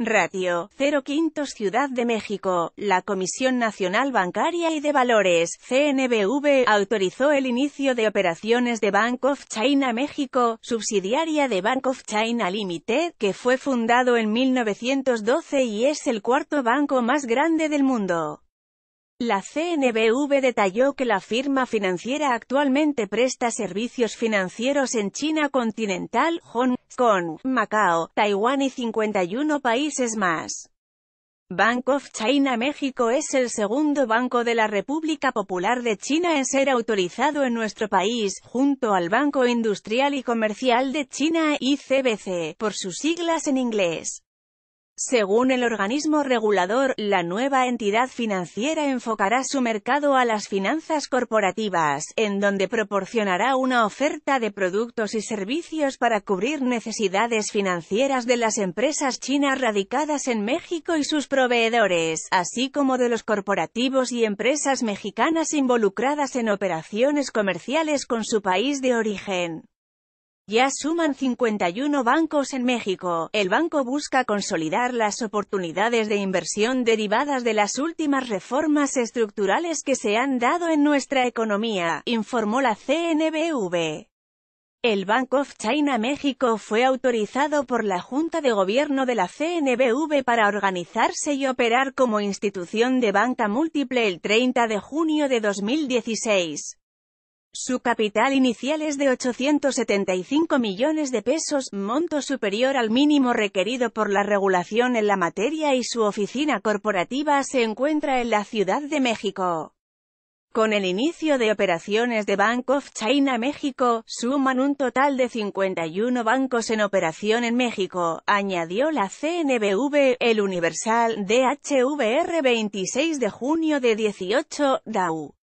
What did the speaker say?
Ratio, 05 Ciudad de México, la Comisión Nacional Bancaria y de Valores, CNBV, autorizó el inicio de operaciones de Bank of China México, subsidiaria de Bank of China Limited, que fue fundado en 1912 y es el cuarto banco más grande del mundo. La CNBV detalló que la firma financiera actualmente presta servicios financieros en China continental, Hong Kong, Macao, Taiwán y 51 países más. Bank of China México es el segundo banco de la República Popular de China en ser autorizado en nuestro país, junto al Banco Industrial y Comercial de China, ICBC, por sus siglas en inglés. Según el organismo regulador, la nueva entidad financiera enfocará su mercado a las finanzas corporativas, en donde proporcionará una oferta de productos y servicios para cubrir necesidades financieras de las empresas chinas radicadas en México y sus proveedores, así como de los corporativos y empresas mexicanas involucradas en operaciones comerciales con su país de origen. Ya suman 51 bancos en México. El banco busca consolidar las oportunidades de inversión derivadas de las últimas reformas estructurales que se han dado en nuestra economía, informó la CNBV. El Bank of China México fue autorizado por la Junta de Gobierno de la CNBV para organizarse y operar como institución de banca múltiple el 30 de junio de 2016. Su capital inicial es de 875 millones de pesos, monto superior al mínimo requerido por la regulación en la materia y su oficina corporativa se encuentra en la Ciudad de México. Con el inicio de operaciones de Bank of China México, suman un total de 51 bancos en operación en México, añadió la CNBV, el Universal, DHVR 26 de junio de 18, DAU.